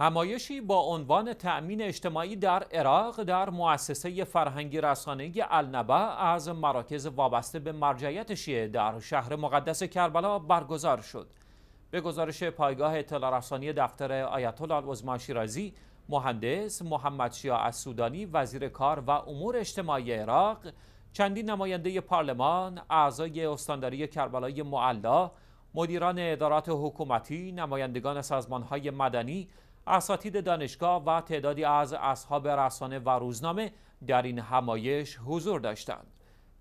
همایشی با عنوان تأمین اجتماعی در عراق در مؤسسه فرهنگی رسانه النبع از مراکز وابسته به مرجعیت شیعه در شهر مقدس کربلا برگزار شد. به گزارش پایگاه اطلاع رسانی دفتر آیت الله شیرازی، مهندس محمد از سودانی، وزیر کار و امور اجتماعی عراق، چندین نماینده پارلمان، اعضای استانداری کربلای معلا، مدیران ادارات حکومتی، نمایندگان سازمانهای مدنی اساتید دانشگاه و تعدادی از اصحاب رسانه و روزنامه در این همایش حضور داشتند.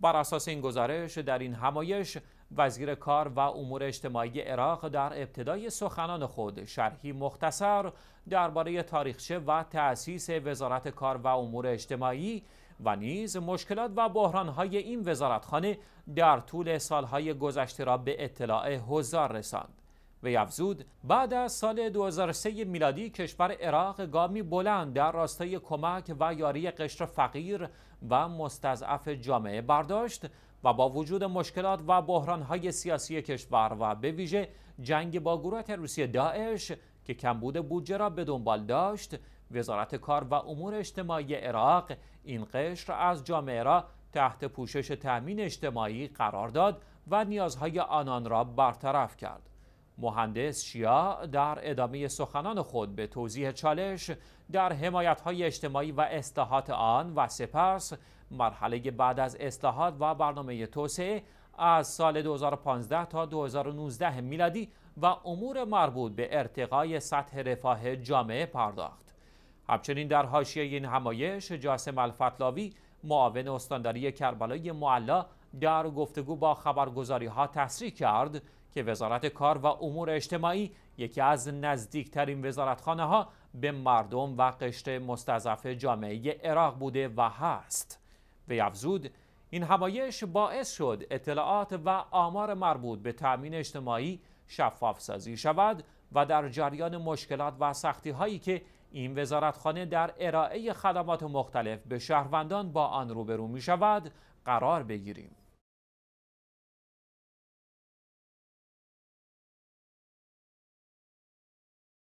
بر اساس این گزارش در این همایش وزیر کار و امور اجتماعی عراق در ابتدای سخنان خود شرحی مختصر درباره تاریخچه و تأسیس وزارت کار و امور اجتماعی و نیز مشکلات و بحرانهای این وزارتخانه در طول سالهای گذشته را به اطلاع حضار رساند. وی افزود بعد از سال 2003 میلادی کشور عراق گامی بلند در راستای کمک و یاری قشر فقیر و مستضعف جامعه برداشت و با وجود مشکلات و بحرانهای سیاسی کشور و به ویژه جنگ با گروه تروریستی داعش که کمبود بودجه را به دنبال داشت وزارت کار و امور اجتماعی عراق این قشر از جامعه را تحت پوشش تأمین اجتماعی قرار داد و نیازهای آنان را برطرف کرد مهندس شیا در ادامه سخنان خود به توضیح چالش در حمایت های اجتماعی و اصلاحات آن و سپس مرحله بعد از اصلاحات و برنامه توسعه از سال 2015 تا 2019 میلادی و امور مربوط به ارتقای سطح رفاه جامعه پرداخت. همچنین در حاشیه این همایش جاسم الفتلاوی معاون استانداری کربلای معلا در گفتگو با خبرگزاری ها تصریح کرد که وزارت کار و امور اجتماعی یکی از نزدیکترین وزارتخانه ها به مردم و قشر مستضعف جامعه عراق بوده و هست به افزود این همایش باعث شد اطلاعات و آمار مربوط به تأمین اجتماعی شفاف سازی شود و در جریان مشکلات و سختی هایی که این وزارتخانه در ارائه خدمات مختلف به شهروندان با آن روبرو می شود قرار بگیریم.